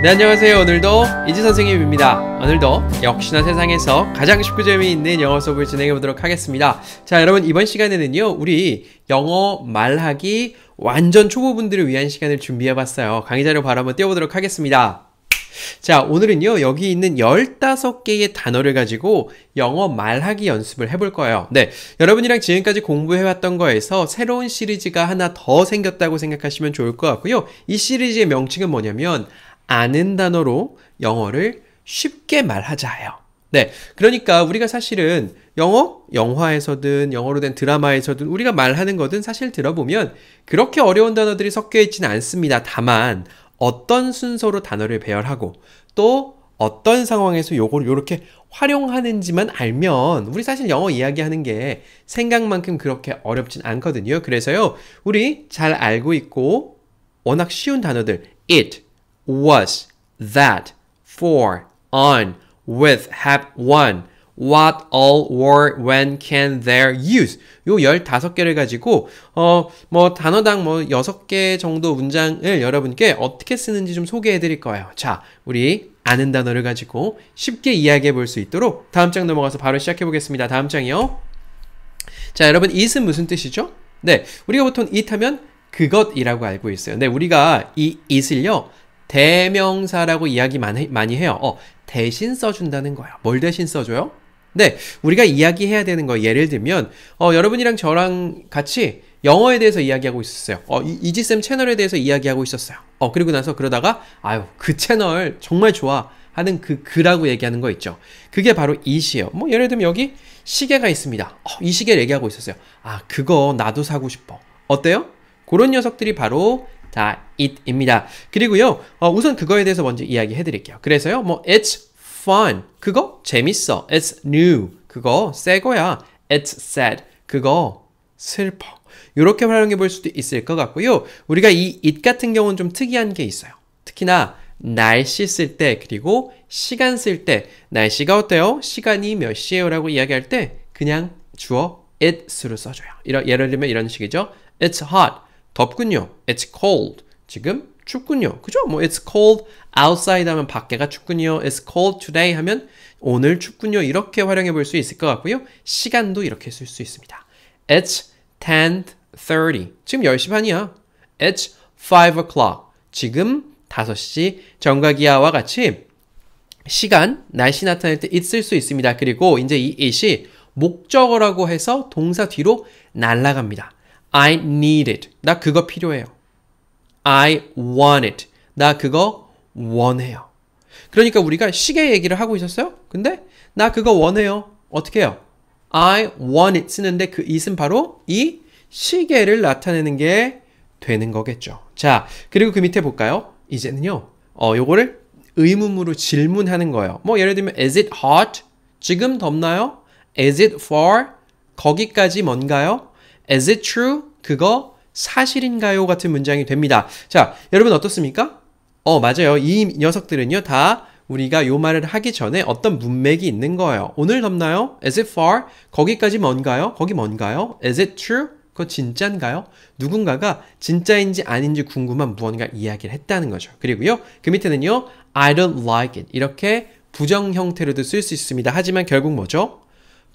네 안녕하세요 오늘도 이지 선생님입니다 오늘도 역시나 세상에서 가장 쉽고 재미있는 영어 수업을 진행해 보도록 하겠습니다 자 여러분 이번 시간에는요 우리 영어 말하기 완전 초보분들을 위한 시간을 준비해 봤어요 강의 자료 바로 한번 띄워보도록 하겠습니다 자, 오늘은요, 여기 있는 15개의 단어를 가지고 영어 말하기 연습을 해 볼 거예요. 네, 여러분이랑 지금까지 공부해왔던 거에서 새로운 시리즈가 하나 더 생겼다고 생각하시면 좋을 것 같고요. 이 시리즈의 명칭은 뭐냐면, 아는 단어로 영어를 쉽게 말하자예요. 네. 그러니까 우리가 사실은 영어, 영화에서든 영어로 된 드라마에서든 우리가 말하는 거든 사실 들어보면 그렇게 어려운 단어들이 섞여 있지는 않습니다. 다만 어떤 순서로 단어를 배열하고 또 어떤 상황에서 요걸 요렇게 활용하는지만 알면 우리 사실 영어 이야기하는 게 생각만큼 그렇게 어렵진 않거든요. 그래서요. 우리 잘 알고 있고 워낙 쉬운 단어들 it, was, that, for, on, with, have, one, what, all, were, when, can, there, use. 요 15개를 가지고, 어, 뭐, 단어당 뭐, 6개 정도 문장을 여러분께 어떻게 쓰는지 좀 소개해 드릴 거예요. 자, 우리 아는 단어를 가지고 쉽게 이야기해 볼 수 있도록 다음 장 넘어가서 바로 시작해 보겠습니다. 다음 장이요. 자, 여러분, it은 무슨 뜻이죠? 네, 우리가 보통 it 하면 그것이라고 알고 있어요. 근데 네, 우리가 이 it을요, 대명사라고 이야기 많이, 많이 해요. 어, 대신 써준다는 거야. 뭘 대신 써줘요? 네, 우리가 이야기해야 되는 거 예를 들면 어, 여러분이랑 저랑 같이 영어에 대해서 이야기하고 있었어요. 어, 이지쌤 채널에 대해서 이야기하고 있었어요. 어, 그리고 나서 그러다가 아유, 그 채널 정말 좋아. 하는 그 그라고 얘기하는 거 있죠. 그게 바로 이시예요. 뭐 예를 들면 여기 시계가 있습니다. 어, 이 시계를 얘기하고 있었어요. 아, 그거 나도 사고 싶어. 어때요? 그런 녀석들이 바로 자, it입니다. 그리고요, 어, 우선 그거에 대해서 먼저 이야기해 드릴게요. 그래서요, 뭐, it's fun. 그거 재밌어. it's new. 그거 새 거야. it's sad. 그거 슬퍼. 이렇게 활용해 볼 수도 있을 것 같고요. 우리가 이 it 같은 경우는 좀 특이한 게 있어요. 특히나 날씨 쓸 때, 그리고 시간 쓸 때, 날씨가 어때요? 시간이 몇 시에요? 라고 이야기할 때, 그냥 주어 it으로 써줘요. 이런, 예를 들면 이런 식이죠. It's hot. 덥군요. It's cold. 지금 춥군요. 그죠? 뭐 it's cold outside 하면 밖에가 춥군요. It's cold today 하면 오늘 춥군요. 이렇게 활용해 볼 수 있을 것 같고요. 시간도 이렇게 쓸 수 있습니다. It's 10:30. 지금 10시 반이야. It's 5 o'clock. 지금 5시 정각이야와 같이 시간, 날씨 나타낼 때 있을 수 있습니다. 그리고 이제 이 it이 목적어라고 해서 동사 뒤로 날아갑니다 I need it. 나 그거 필요해요. I want it. 나 그거 원해요. 그러니까 우리가 시계 얘기를 하고 있었어요. 근데 나 그거 원해요. 어떻게 해요? I want it 쓰는데 그 it은 바로 이 시계를 나타내는 게 되는 거겠죠. 자, 그리고 그 밑에 볼까요? 이제는요. 어, 요거를 의문으로 질문하는 거예요. 뭐 예를 들면 is it hot? 지금 덥나요? is it far? 거기까지 뭔가요? Is it true? 그거 사실인가요? 같은 문장이 됩니다. 자, 여러분 어떻습니까? 어, 맞아요. 이 녀석들은요, 다 우리가 요 말을 하기 전에 어떤 문맥이 있는 거예요. 오늘 덥나요? Is it far? 거기까지 뭔가요 거기 뭔가요 Is it true? 그거 진짜인가요? 누군가가 진짜인지 아닌지 궁금한 무언가 이야기를 했다는 거죠. 그리고요, 그 밑에는요, I don't like it. 이렇게 부정 형태로도 쓸 수 있습니다. 하지만 결국 뭐죠?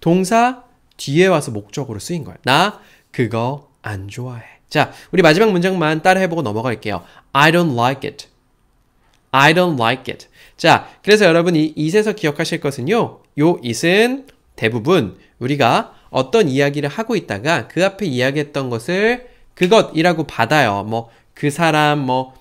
동사 뒤에 와서 목적으로 쓰인 거예요. 나 그거 안 좋아해. 자, 우리 마지막 문장만 따라해보고 넘어갈게요. I don't like it. I don't like it. 자, 그래서 여러분이 it에서 기억하실 것은요. 요 it은 대부분 우리가 어떤 이야기를 하고 있다가 그 앞에 이야기했던 것을 그것이라고 받아요. 뭐, 그 사람, 뭐,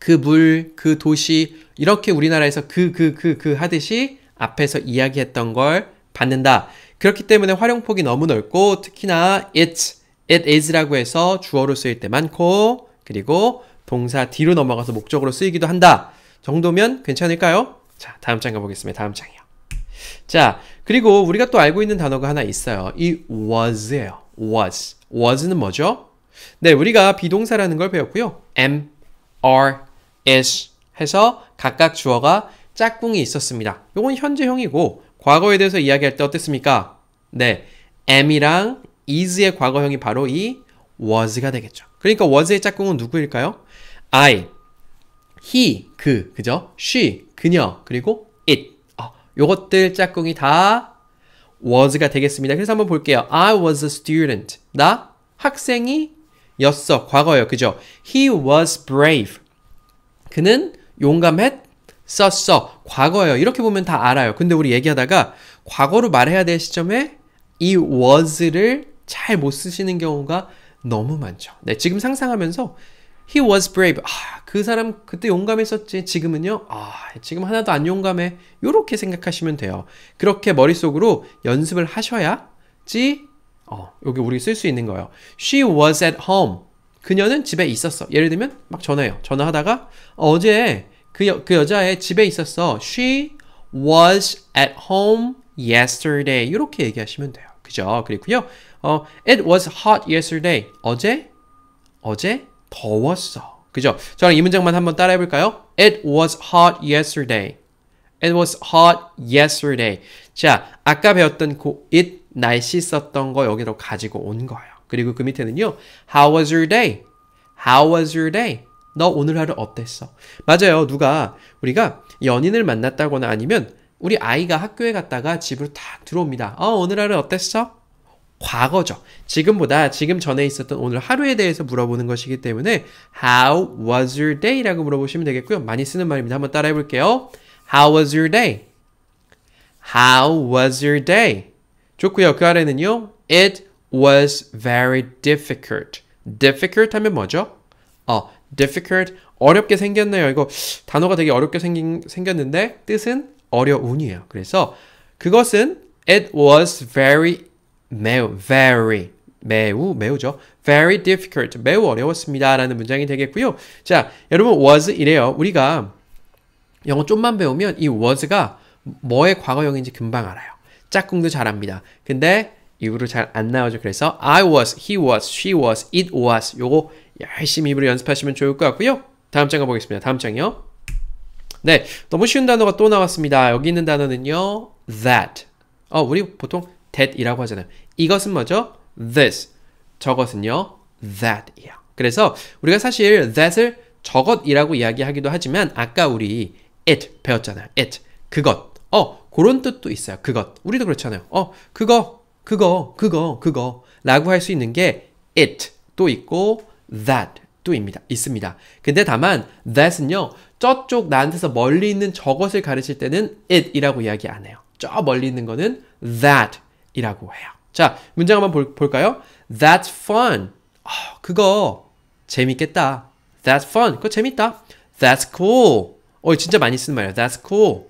그 물, 그 도시, 이렇게 우리나라에서 그, 그, 그, 그 하듯이 앞에서 이야기했던 걸 받는다. 그렇기 때문에 활용폭이 너무 넓고 특히나 it, it is라고 해서 주어로 쓰일 때 많고 그리고 동사 뒤로 넘어가서 목적으로 쓰이기도 한다 정도면 괜찮을까요? 자 다음 장 가보겠습니다. 다음 장이요. 자 그리고 우리가 또 알고 있는 단어가 하나 있어요. 이 was예요. was. was는 뭐죠? 네 우리가 비동사라는 걸 배웠고요. am, are, is 해서 각각 주어가 짝꿍이 있었습니다. 이건 현재형이고 과거에 대해서 이야기할 때 어땠습니까? 네, am이랑 is의 과거형이 바로 이 was가 되겠죠. 그러니까 was의 짝꿍은 누구일까요? I, he, 그, 그죠? she, 그녀, 그리고 it. 어, 요것들 짝꿍이 다 was가 되겠습니다. 그래서 한번 볼게요. I was a student. 나 학생이 였어. 과거예요. 그죠? He was brave. 그는 용감했었어. 과거예요. 이렇게 보면 다 알아요. 근데 우리 얘기하다가 과거로 말해야 될 시점에 이 was를 잘 못 쓰시는 경우가 너무 많죠. 네, 지금 상상하면서 he was brave. 아, 그 사람 그때 용감했었지. 지금은요. 아, 지금 하나도 안 용감해. 요렇게 생각하시면 돼요. 그렇게 머릿속으로 연습을 하셔야지 어, 여기 우리 쓸 수 있는 거예요. She was at home. 그녀는 집에 있었어. 예를 들면 막 전화해요. 전화하다가 어제 그, 여, 그여자의 집에 있었어. She was at home yesterday. 이렇게 얘기하시면 돼요. 그죠? 그리고요. 어, it was hot yesterday. 어제 어제 더웠어. 그죠? 저랑 이 문장만 한번 따라해 볼까요? It was hot yesterday. It was hot yesterday. 자, 아까 배웠던 그 it 날씨 썼던 거 여기로 가지고 온 거예요. 그리고 그 밑에는요. How was your day? How was your day? 너 오늘 하루 어땠어? 맞아요. 누가 우리가 연인을 만났다거나 아니면 우리 아이가 학교에 갔다가 집으로 딱 들어옵니다. 어, 오늘 하루 어땠어? 과거죠. 지금보다 지금 전에 있었던 오늘 하루에 대해서 물어보는 것이기 때문에 How was your day? 라고 물어보시면 되겠고요. 많이 쓰는 말입니다. 한번 따라해 볼게요. How was your day? How was your day? 좋고요. 그 아래는요. It was very difficult. difficult 하면 뭐죠? 어, difficult 어렵게 생겼네요. 이거 단어가 되게 어렵게 생긴, 생겼는데 뜻은 어려운이에요. 그래서 그것은 it was very 매우 very 매우 매우죠. very difficult 매우 어려웠습니다라는 문장이 되겠고요. 자, 여러분 was 이래요. 우리가 영어 좀만 배우면 이 was가 뭐의 과거형인지 금방 알아요. 짝꿍도 잘합니다. 근데 이으로잘 안 나오죠. 그래서 I was, he was, she was, it was 요거 열심히 입으로 연습하시면 좋을 것 같고요. 다음 장 가보겠습니다. 다음 장이요. 네, 너무 쉬운 단어가 또 나왔습니다. 여기 있는 단어는요. that. 어, 우리 보통 that이라고 하잖아요. 이것은 뭐죠? this. 저것은요. that이에요. 그래서 우리가 사실 that을 저것이라고 이야기하기도 하지만 아까 우리 it 배웠잖아요. it. 그것. 어, 그런 뜻도 있어요. 그것. 우리도 그렇잖아요. 어, 그거, 그거, 그거, 그거 라고 할 수 있는 게 it 도 있고 that 도입니다. 있습니다. 근데 다만 that은요. 저쪽 나한테서 멀리 있는 저것을 가르칠 때는 it이라고 이야기 안 해요. 저 멀리 있는 거는 that이라고 해요. 자, 문장 한번 볼, 볼까요? That's fun. 어, 그거 재밌겠다. That's fun. 그거 재밌다. That's cool. 어, 진짜 많이 쓰는 말이에요. That's cool.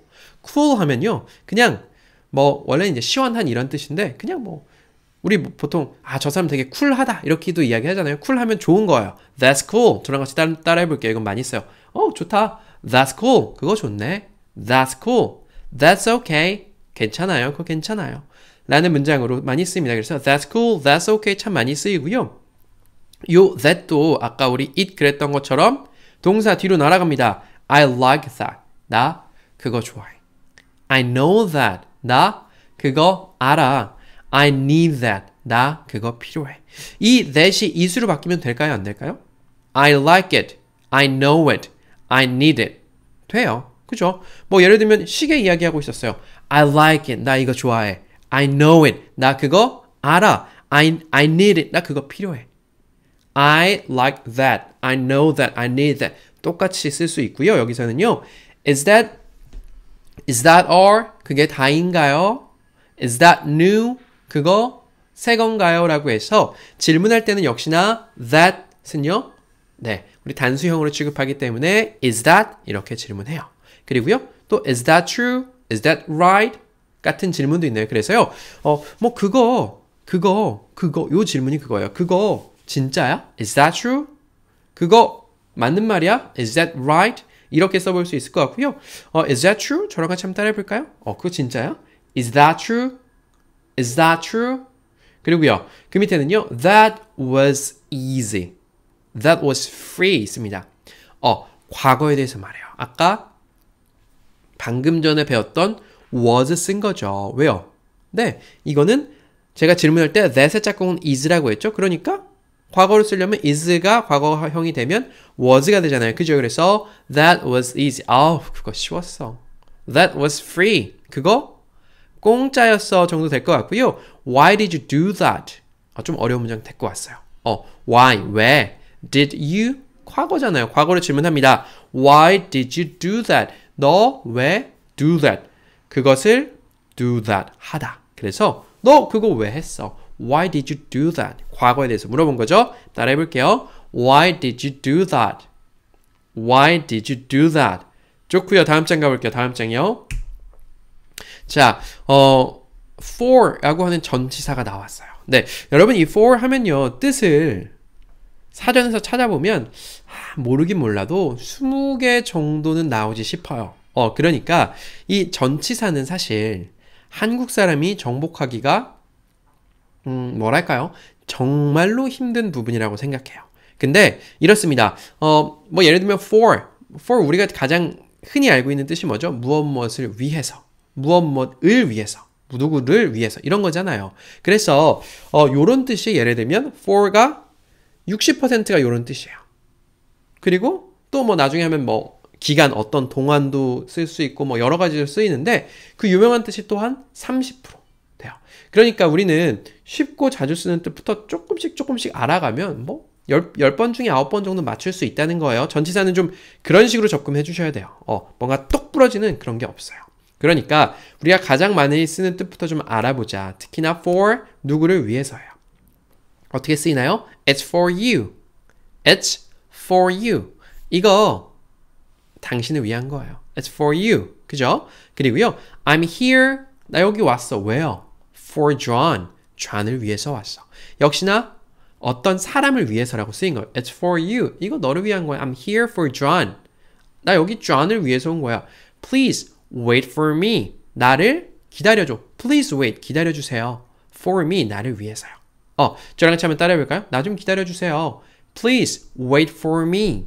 cool 하면요. 그냥 뭐 원래 이제 시원한 이런 뜻인데 그냥 뭐 우리 보통 아 저 사람 되게 쿨하다 이렇게도 이야기하잖아요. 쿨하면 좋은 거예요. That's cool. 저랑 같이 따라, 따라 해볼게요. 이건 많이 써요. 어 좋다. That's cool. 그거 좋네. That's cool. That's okay. 괜찮아요. 그거 괜찮아요. 라는 문장으로 많이 씁니다 그래서 that's cool, that's okay 참 많이 쓰이고요. 요 that도 아까 우리 it 그랬던 것처럼 동사 뒤로 날아갑니다. I like that. 나 그거 좋아해. I know that. 나 그거 알아. I need that. 나 그거 필요해. 이 that이 is로 바뀌면 될까요? 안 될까요? I like it. I know it. I need it. 돼요. 그죠? 뭐 예를 들면 시계 이야기하고 있었어요. I like it. 나 이거 좋아해. I know it. 나 그거 알아. I, I need it. 나 그거 필요해. I like that. I know that. I need that. 똑같이 쓸 수 있고요. 여기서는요. Is that is that all? 그게 다인가요? Is that new? 그거 새 건가요? 라고 해서 질문할 때는 역시나 that은요. 네, 우리 단수형으로 취급하기 때문에 is that 이렇게 질문해요. 그리고요. 또 is that true? is that right? 같은 질문도 있네요. 그래서요. 어, 뭐 그거 그거 그거 요 질문이 그거예요. 그거 진짜야? is that true? 그거 맞는 말이야? is that right? 이렇게 써볼 수 있을 것 같고요. 어, is that true? 저랑 같이 한번 따라해볼까요? 어, 그거 진짜야? is that true? Is that true? 그리고요. 그 밑에는요. That was easy. That was free 있습니다. 어, 과거에 대해서 말해요. 아까 방금 전에 배웠던 was 쓴 거죠. 왜요? 네, 이거는 제가 질문할 때 that의 짝꿍은 is라고 했죠. 그러니까 과거로 쓰려면 is가 과거형이 되면 was가 되잖아요. 그죠? 그래서 that was easy. 아우, 그거 쉬웠어. That was free. 그거 공짜였어 정도 될 것 같고요. Why did you do that? 아, 좀 어려운 문장 데리고 왔어요. 어, why 왜 did you 과거잖아요. 과거를 질문합니다. Why did you do that? 너 왜 do that? 그것을 do that 하다. 그래서 너 그거 왜 했어? Why did you do that? 과거에 대해서 물어본 거죠. 따라해 볼게요. Why did you do that? Why did you do that? 좋고요. 다음 장 가볼게요. 다음 장이요. 자, 어, for라고 하는 전치사가 나왔어요. 네, 여러분 이 for 하면요 뜻을 사전에서 찾아보면 아, 모르긴 몰라도 20개 정도는 나오지 싶어요. 어, 그러니까 이 전치사는 사실 한국 사람이 정복하기가 음, 뭐랄까요? 정말로 힘든 부분이라고 생각해요. 근데 이렇습니다. 어, 뭐 예를 들면 for for 우리가 가장 흔히 알고 있는 뜻이 뭐죠? 무엇 무엇을 위해서 무엇 무엇을 위해서 누구를 위해서 이런 거잖아요. 그래서 어, 요런 뜻이 예를 들면 for가 60%가 요런 뜻이에요. 그리고 또 뭐 나중에 하면 뭐 기간 어떤 동안도 쓸 수 있고 뭐 여러 가지로 쓰이는데 그 유명한 뜻이 또한 30% 돼요. 그러니까 우리는 쉽고 자주 쓰는 뜻부터 조금씩 조금씩 알아가면 뭐 10, 번 중에 9번 정도 맞출 수 있다는 거예요. 전치사는 좀 그런 식으로 접근해 주셔야 돼요. 어, 뭔가 똑 부러지는 그런 게 없어요. 그러니까 우리가 가장 많이 쓰는 뜻부터 좀 알아보자. 특히나 for 누구를 위해서요. 어떻게 쓰이나요? It's for you. It's for you. 이거 당신을 위한 거예요. It's for you. 그죠? 그리고요. I'm here. 나 여기 왔어. 왜요? For John. j o h n 을 위해서 왔어. 역시나 어떤 사람을 위해서라고 쓰인 거예요. It's for you. 이거 너를 위한 거야. I'm here for John. 나 여기 John을 위해서 온 거야. Please wait for me. 나를 기다려줘. Please wait. 기다려주세요. For me. 나를 위해서요. 어, 저랑 같이 한번 따라해볼까요? 나 좀 기다려주세요. Please wait for me.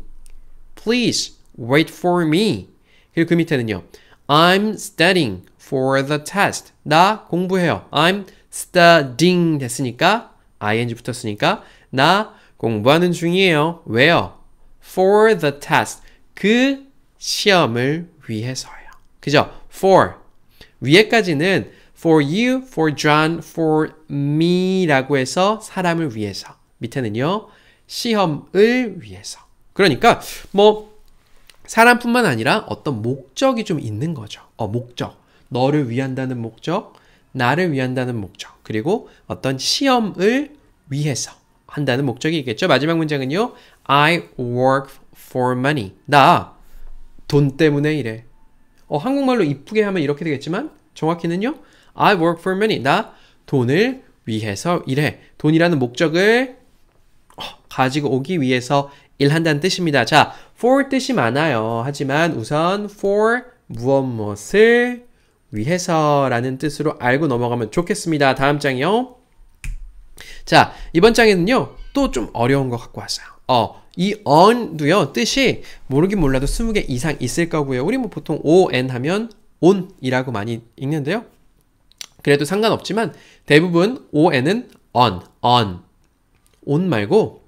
Please wait for me. 그리고 그 밑에는요. I'm studying for the test. 나 공부해요. I'm studying 됐으니까 ing 붙었으니까 나 공부하는 중이에요. 왜요? For the test. 그 시험을 위해서요. 그죠? for 위에까지는 for you, for John, for me라고 해서 사람을 위해서 밑에는요 시험을 위해서 그러니까 뭐 사람뿐만 아니라 어떤 목적이 좀 있는 거죠 어 목적 너를 위한다는 목적 나를 위한다는 목적 그리고 어떤 시험을 위해서 한다는 목적이 있겠죠 마지막 문장은요 I work for money 나 돈 때문에 이래 어, 한국말로 이쁘게 하면 이렇게 되겠지만 정확히는요. I work for money. 나 돈을 위해서 일해. 돈이라는 목적을 어, 가지고 오기 위해서 일한다는 뜻입니다. 자, for 뜻이 많아요. 하지만 우선 for 무엇 무엇을 위해서라는 뜻으로 알고 넘어가면 좋겠습니다. 다음 장이요. 자, 이번 장에는요. 또 좀 어려운 거 갖고 왔어요. 어, 이 on도요 뜻이 모르긴 몰라도 20개 이상 있을 거고요 우리 뭐 보통 on 하면 on이라고 많이 읽는데요 그래도 상관없지만 대부분 on은 on, on on 말고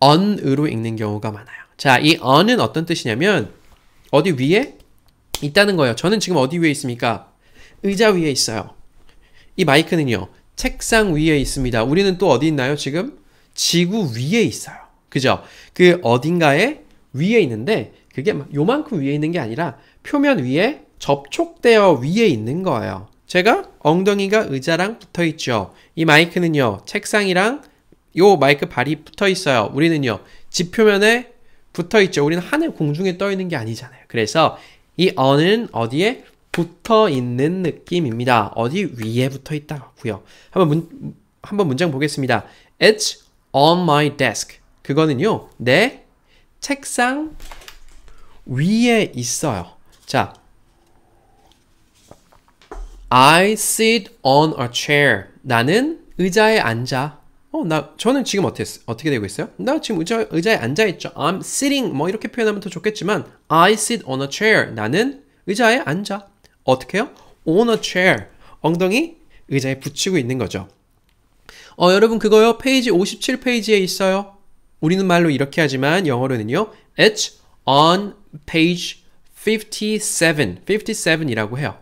on으로 읽는 경우가 많아요 자이 on은 어떤 뜻이냐면 어디 위에 있다는 거예요 저는 지금 어디 위에 있습니까 의자 위에 있어요 이 마이크는요 책상 위에 있습니다 우리는 또 어디 있나요 지금 지구 위에 있어요 그죠? 그 어딘가에 위에 있는데 그게 요만큼 위에 있는 게 아니라 표면 위에 접촉되어 위에 있는 거예요. 제가 엉덩이가 의자랑 붙어 있죠. 이 마이크는요, 책상이랑 요 마이크 발이 붙어 있어요. 우리는요, 지표면에 붙어 있죠. 우리는 하늘 공중에 떠 있는 게 아니잖아요. 그래서 이 어는 어디에 붙어 있는 느낌입니다. 어디 위에 붙어 있다고요. 한번 문, 한번 문장 보겠습니다. It's on my desk. 그거는요, 내 책상 위에 있어요. 자, I sit on a chair. 나는 의자에 앉아. 어, 나, 저는 지금 어떻게, 어떻게 되고 있어요? 나 지금 의자, 의자에 앉아있죠. I'm sitting. 뭐 이렇게 표현하면 더 좋겠지만, I sit on a chair. 나는 의자에 앉아. 어떻게 해요? on a chair. 엉덩이 의자에 붙이고 있는 거죠. 어, 여러분 그거요. 페이지 57페이지에 있어요. 우리는 말로 이렇게 하지만 영어로는요. It's on page 57. 57이라고 해요.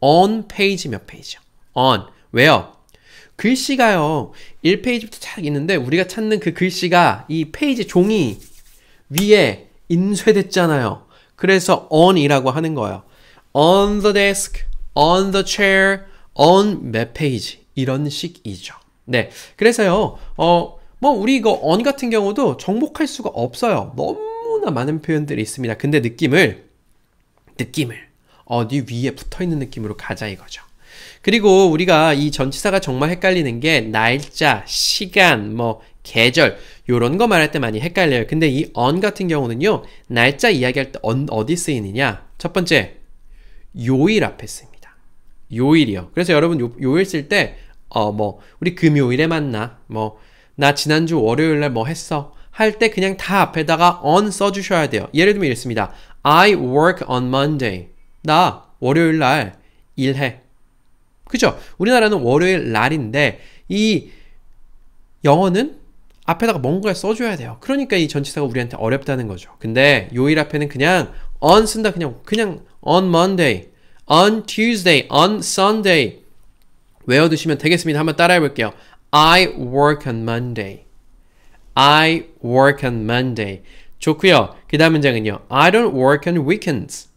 on page 몇 페이지요? on. 왜요? 글씨가요. 1페이지부터 쫙 있는데 우리가 찾는 그 글씨가 이 페이지 종이 위에 인쇄됐잖아요. 그래서 on이라고 하는 거예요. on the desk, on the chair, on 몇 페이지 이런 식이죠. 네, 그래서요. 어뭐 우리 이거 on 같은 경우도 정복할 수가 없어요. 너무나 많은 표현들이 있습니다. 근데 느낌을 느낌을 어디 위에 붙어 있는 느낌으로 가자 이거죠. 그리고 우리가 이 전치사가 정말 헷갈리는 게 날짜, 시간, 뭐 계절 요런 거 말할 때 많이 헷갈려요. 근데 이 on 같은 경우는요. 날짜 이야기할 때 on 어디 쓰이느냐? 첫 번째 요일 앞에 씁니다. 요일이요. 그래서 여러분 요, 요일 쓸 때 어 뭐 우리 금요일에 만나 뭐나 지난주 월요일날뭐 했어. 할 때 그냥 다 앞에다가 on 써주셔야 돼요. 예를 들면 이렇습니다. I work on Monday. 나 월요일 날 일해. 그죠? 우리나라는 월요일 날인데 이 영어는 앞에다가 뭔가를 써줘야 돼요. 그러니까 이 전치사가 우리한테 어렵다는 거죠. 근데 요일 앞에는 그냥 on 쓴다. 그냥 그냥 on Monday, on Tuesday, on Sunday 외워두시면 되겠습니다. 한번 따라해볼게요. I work on Monday. I work on Monday. 좋고요. 그 다음 문장은요. I don't work on weekends.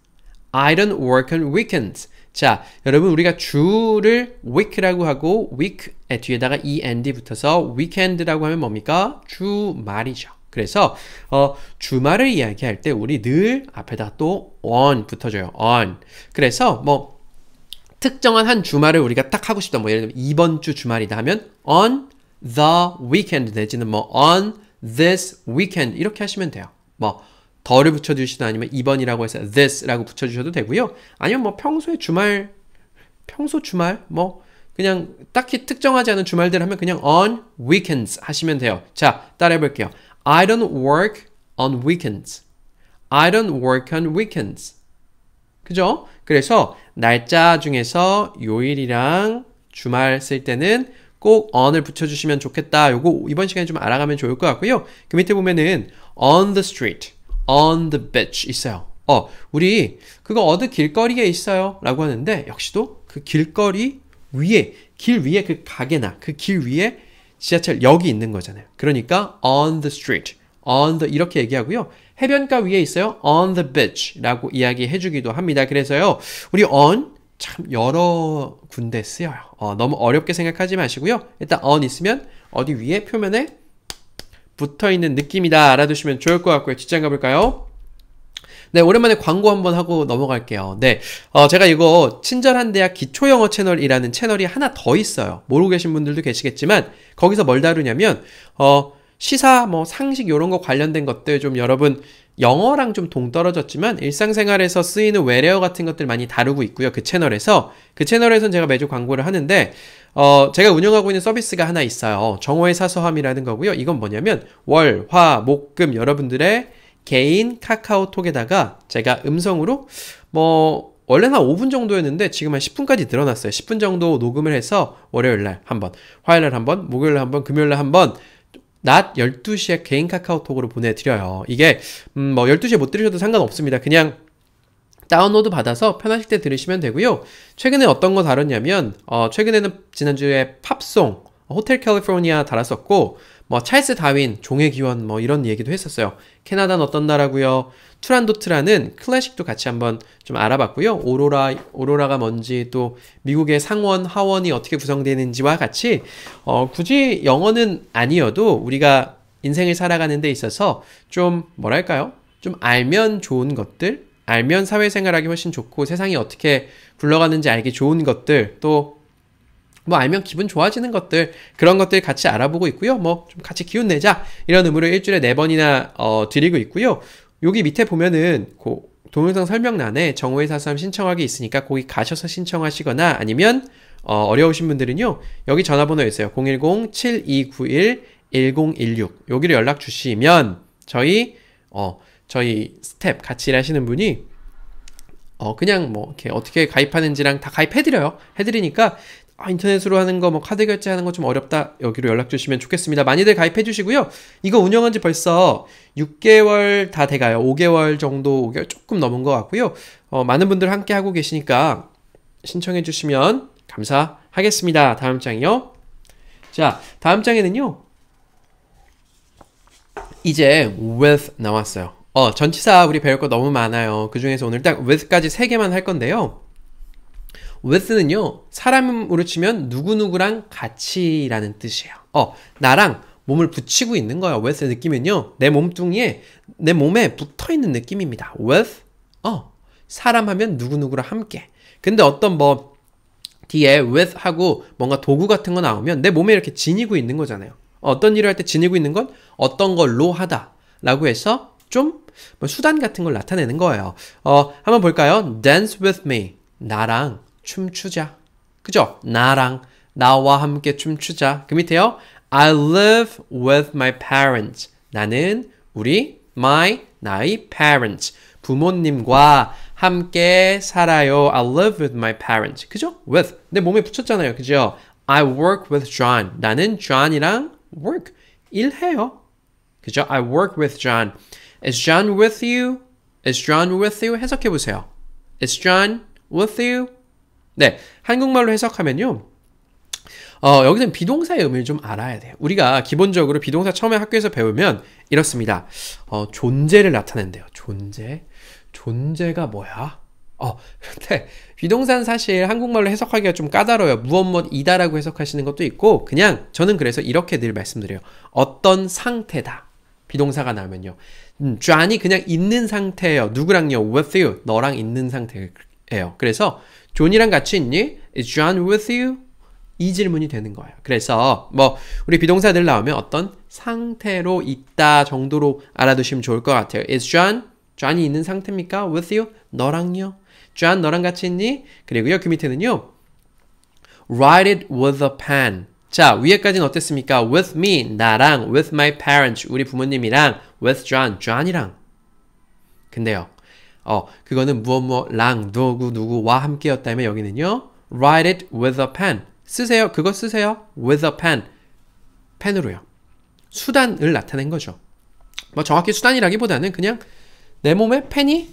I don't work on weekends. 자, 여러분 우리가 주를 week라고 하고 week에 뒤에다가 end 붙어서 weekend라고 하면 뭡니까? 주말이죠. 그래서 어, 주말을 이야기할 때 우리 늘 앞에다 또 on 붙어줘요. on. 그래서 뭐 특정한 한 주말을 우리가 딱 하고 싶다. 뭐 예를 들면 이번 주 주말이다 하면 on the weekend 내지는 뭐 on this weekend 이렇게 하시면 돼요. 뭐 더를 붙여주시든 아니면 2번이라고 해서 this라고 붙여주셔도 되고요. 아니면 뭐 평소에 주말, 평소 주말, 뭐 그냥 딱히 특정하지 않은 주말들 하면 그냥 on weekends 하시면 돼요. 자, 따라해볼게요. I don't work on weekends. I don't work on weekends. 그죠? 그래서 날짜 중에서 요일이랑 주말 쓸 때는 꼭 on을 붙여주시면 좋겠다. 요거 이번 시간에 좀 알아가면 좋을 것 같고요. 그 밑에 보면은 on the street, on the beach 있어요. 어, 우리 그거 어느 길거리에 있어요. 라고 하는데 역시도 그 길거리 위에, 길 위에 그 가게나 그 길 위에 지하철역이 있는 거잖아요. 그러니까 on the street, on the 이렇게 얘기하고요. 해변가 위에 있어요. on the beach라고 이야기해 주기도 합니다. 그래서요. 우리 on 참 여러 군데 쓰여요. 어, 너무 어렵게 생각하지 마시고요. 일단 on 있으면 어디 위에 표면에 붙어 있는 느낌이다 알아두시면 좋을 것 같고요. 직장 가볼까요? 네, 오랜만에 광고 한번 하고 넘어갈게요. 네, 어, 제가 이거 친절한 대학 기초 영어 채널이라는 채널이 하나 더 있어요. 모르고 계신 분들도 계시겠지만 거기서 뭘 다루냐면 어 시사 뭐 상식 이런거 관련된 것들 좀 여러분 영어랑 좀 동떨어졌지만 일상생활에서 쓰이는 외래어 같은 것들 많이 다루고 있고요. 그 채널에서 그 채널에선 제가 매주 광고를 하는데 어 제가 운영하고 있는 서비스가 하나 있어요. 정호의 사소함이라는 거고요. 이건 뭐냐면 월, 화, 목, 금 여러분들의 개인 카카오톡에다가 제가 음성으로 뭐 원래는 한 5분 정도였는데 지금 한 10분까지 늘어났어요. 10분 정도 녹음을 해서 월요일 날 한번, 화요일 날 한번, 목요일 날 한번, 금요일 날 한번 낮 12시에 개인 카카오톡으로 보내드려요. 이게 음, 뭐 12시에 못 들으셔도 상관없습니다. 그냥 다운로드 받아서 편하실 때 들으시면 되고요. 최근에 어떤 거 다뤘냐면 어, 최근에는 지난주에 팝송 호텔 캘리포니아 달았었고 뭐 찰스 다윈, 종의 기원 뭐 이런 얘기도 했었어요. 캐나다는 어떤 나라고요? 투란도트라는 클래식도 같이 한번 좀 알아봤고요. 오로라 오로라가 뭔지 또 미국의 상원 하원이 어떻게 구성되는지와 같이 어, 굳이 영어는 아니어도 우리가 인생을 살아가는 데 있어서 좀 뭐랄까요? 좀 알면 좋은 것들, 알면 사회생활하기 훨씬 좋고 세상이 어떻게 굴러가는지 알기 좋은 것들 또뭐 알면 기분 좋아지는 것들 그런 것들 같이 알아보고 있고요. 뭐 좀 같이 기운 내자 이런 의무를 일주일에 네 번이나 어, 드리고 있고요. 여기 밑에 보면은 고, 동영상 설명란에 정호회 사수함 신청하기 있으니까 거기 가셔서 신청하시거나 아니면 어, 어려우신 분들은요 여기 전화번호 있어요 010-7291-1016 여기로 연락 주시면 저희 어 저희 스텝 같이 일하시는 분이 어, 그냥 뭐, 이렇게 어떻게 가입하는지랑 다 가입해드려요. 해드리니까 아, 인터넷으로 하는 거, 뭐 카드 결제하는 거 좀 어렵다. 여기로 연락 주시면 좋겠습니다. 많이들 가입해 주시고요. 이거 운영한 지 벌써 6개월 다 돼가요. 5개월 정도, 5개월 조금 넘은 것 같고요. 어, 많은 분들 함께 하고 계시니까 신청해 주시면 감사하겠습니다. 다음 장이요. 자, 다음 장에는요. 이제 with 나왔어요. 어, 전치사 우리 배울 거 너무 많아요. 그 중에서 오늘 딱 with까지 3개만 할 건데요. with는요, 사람으로 치면 누구누구랑 같이라는 뜻이에요. 어, 나랑 몸을 붙이고 있는 거예요. with의 느낌은요, 내 몸뚱이에, 내 몸에 붙어 있는 느낌입니다. with, 어, 사람 하면 누구누구랑 함께. 근데 어떤 뭐, 뒤에 with 하고 뭔가 도구 같은 거 나오면 내 몸에 이렇게 지니고 있는 거잖아요. 어떤 일을 할 때 지니고 있는 건 어떤 걸로 하다. 라고 해서 좀 뭐 수단 같은 걸 나타내는 거예요. 어, 한번 볼까요? Dance with me. 나랑 춤추자. 그죠? 나랑 나와 함께 춤추자. 그 밑에요. I live with my parents. 나는 우리 my 나의 parents 부모님과 함께 살아요. I live with my parents. 그죠? with 내 몸에 붙였잖아요. 그죠? I work with John. 나는 John이랑 work 일해요. 그죠? I work with John. Is John with you? Is John with you? 해석해 보세요. Is John with you? 네, 한국말로 해석하면요. 어, 여기는 비동사의 의미를 좀 알아야 돼요. 우리가 기본적으로 비동사 처음에 학교에서 배우면 이렇습니다. 어, 존재를 나타낸대요. 존재. 존재가 뭐야? 어, 근데 네. 비동사는 사실 한국말로 해석하기가 좀 까다로워요. 무엇무엇이다라고 해석하시는 것도 있고 그냥 저는 그래서 이렇게 늘 말씀드려요. 어떤 상태다. 비동사가 나오면요. 음, 쟈이 그냥 있는 상태예요. 누구랑요? with you. 너랑 있는 상태예요. 그래서 존이랑 같이 있니? Is John with you? 이 질문이 되는 거예요. 그래서 뭐 우리 비동사들 나오면 어떤 상태로 있다 정도로 알아두시면 좋을 것 같아요. Is John? John이 있는 상태입니까? With you? 너랑요? John 너랑 같이 있니? 그리고요 그 밑에는요. Write it with a pen. 자 위에까지는 어땠습니까? With me 나랑, with my parents 우리 부모님이랑, with John John이랑. 근데요 어, 그거는 무엇 무엇 랑, 누구 누구와 함께였다면 여기는요. write it with a pen. 쓰세요. 그거 쓰세요. with a pen. 펜으로요. 수단을 나타낸 거죠. 뭐 정확히 수단이라기보다는 그냥 내 몸에 펜이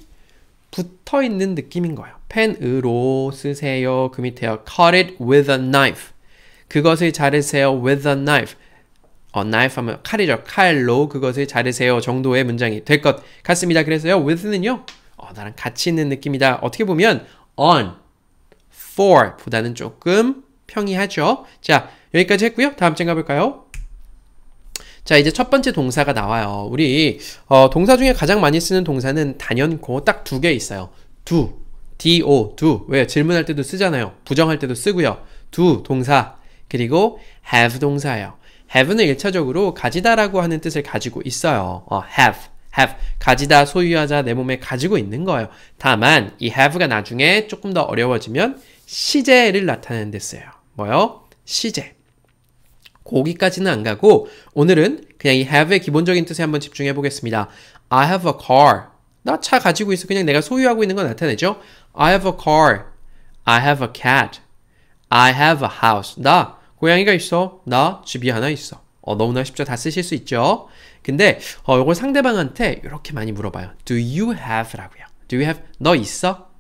붙어 있는 느낌인 거예요. 펜으로 쓰세요. 그 밑에요. cut it with a knife. 그것을 자르세요. with a knife. 어, knife 하면 칼이죠. 칼로 그것을 자르세요. 정도의 문장이 될 것 같습니다. 그래서요. with는요. 어, 나랑 같이 있는 느낌이다. 어떻게 보면 on, for 보다는 조금 평이하죠. 자, 여기까지 했고요. 다음 장 가볼까요? 자, 이제 첫 번째 동사가 나와요. 우리 어, 동사 중에 가장 많이 쓰는 동사는 단연코 딱 두 개 있어요. do, do, do. 왜? 질문할 때도 쓰잖아요. 부정할 때도 쓰고요. do 동사 그리고 have 동사예요. have는 1차적으로 가지다라고 하는 뜻을 가지고 있어요. 어, have. have 가지다 소유하자 내 몸에 가지고 있는 거예요. 다만 이 have가 나중에 조금 더 어려워지면 시제를 나타내는 데 써요. 뭐요? 시제. 거기까지는 안 가고 오늘은 그냥 이 have의 기본적인 뜻에 한번 집중해 보겠습니다. I have a car. 나 차 가지고 있어. 그냥 내가 소유하고 있는 거 나타내죠. I have a car. I have a cat. I have a house. 나 고양이가 있어. 나 집이 하나 있어. 어, 너무나 쉽죠. 다 쓰실 수 있죠. 근데 어, 이걸 상대방한테 이렇게 많이 물어봐요. Do you have? 라고요. Do you have? 너 있어?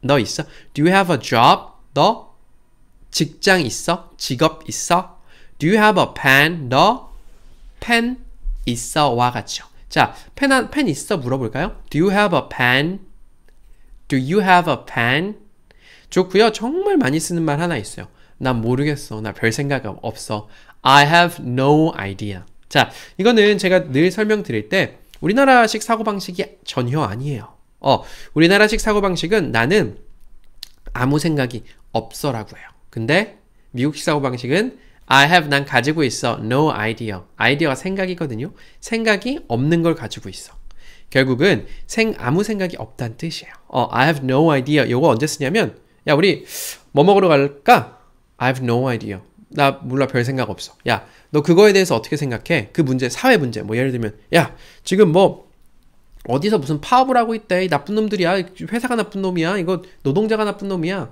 너 있어? Do you have a job? 너 직장 있어? 직업 있어? Do you have a pen? 너 펜 있어? 와 같죠. 자, 펜, 펜 있어? 물어볼까요? Do you have a pen? Do you have a pen? 좋고요. 정말 많이 쓰는 말 하나 있어요. 나 모르겠어. 나 별 생각 없어. I have no idea. 자, 이거는 제가 늘 설명드릴 때 우리나라식 사고방식이 전혀 아니에요. 어, 우리나라식 사고방식은 나는 아무 생각이 없어라고 해요. 근데 미국식 사고방식은 I have 난 가지고 있어. No idea. 아이디어가 생각이거든요. 생각이 없는 걸 가지고 있어. 결국은 생, 아무 생각이 없다는 뜻이에요. 어, I have no idea. 요거 언제 쓰냐면 야, 우리 뭐 먹으러 갈까? I've no idea. 나 몰라 별 생각 없어. 야, 너 그거에 대해서 어떻게 생각해? 그 문제, 사회 문제. 뭐 예를 들면, 야, 지금 뭐 어디서 무슨 파업을 하고 있대. 나쁜 놈들이야. 회사가 나쁜 놈이야. 이거 노동자가 나쁜 놈이야.